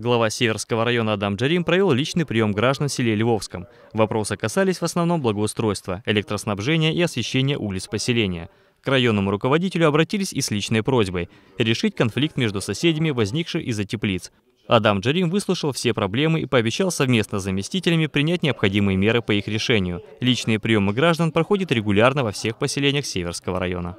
Глава Северского района Адам Джарим провел личный прием граждан в селе Львовском. Вопросы касались в основном благоустройства, электроснабжения и освещения улиц поселения. К районному руководителю обратились и с личной просьбой – решить конфликт между соседями, возникший из-за теплиц. Адам Джарим выслушал все проблемы и пообещал совместно с заместителями принять необходимые меры по их решению. Личные приемы граждан проходят регулярно во всех поселениях Северского района.